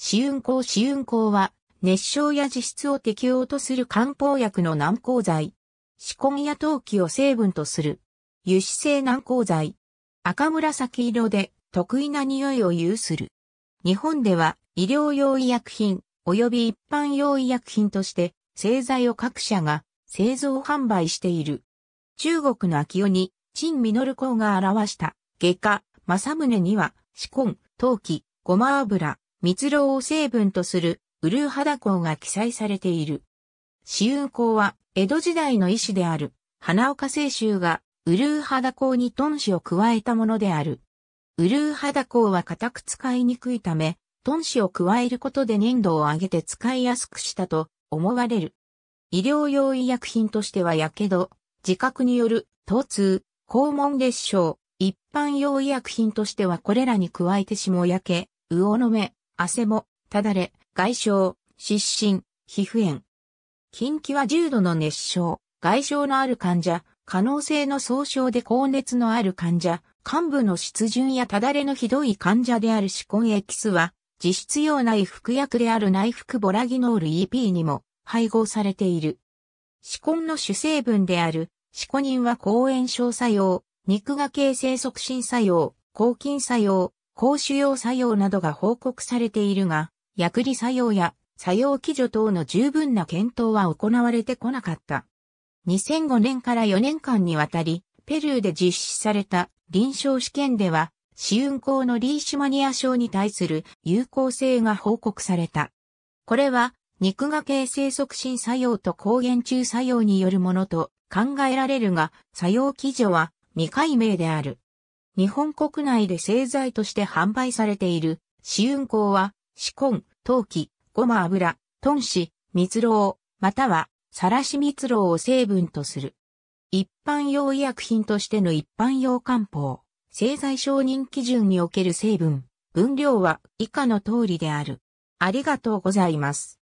死運行死運行は、熱傷や自湿を適用とする漢方薬の軟膏剤。仕込みや陶器を成分とする。油脂性軟膏剤。赤紫色で得意な匂いを有する。日本では医療用医薬品及び一般用医薬品として製剤を各社が製造販売している。中国の秋代に陳実公が表した外科正宗には、紫根、陶器、ごま油、蜜蝋を成分とするウルー肌香が記載されている。紫雲香は江戸時代の医師である花岡清州がウルー肌香にトンを加えたものである。ウルー肌香は固く使いにくいため、トンを加えることで粘度を上げて使いやすくしたと思われる。医療用医薬品としては火傷、自覚による疼痛、肛門裂傷、一般用医薬品としてはこれらに加えても焼け、魚の目、汗も、ただれ、外傷、失神、皮膚炎。近畿は重度の熱傷、外傷のある患者、可能性の総称で高熱のある患者、患部の湿潤やただれのひどい患者である歯根エキスは、実質用内服薬である内服ボラギノール EP にも配合されている。歯根の主成分である、シコニンは抗炎症作用、肉芽形成促進作用、抗菌作用、高腫瘍作用などが報告されているが、薬理作用や作用基準等の十分な検討は行われてこなかった。2005年から4年間にわたり、ペルーで実施された臨床試験では、死運行のリーシュマニア症に対する有効性が報告された。これは、肉芽形成促進作用と抗原中作用によるものと考えられるが、作用基準は未解明である。日本国内で製剤として販売されている、試運行は、シコン、陶器、ごま油、トンシ、蜜蝋、または、さらし蜜蝋を成分とする。一般用医薬品としての一般用漢方、製剤承認基準における成分、分量は以下の通りである。ありがとうございます。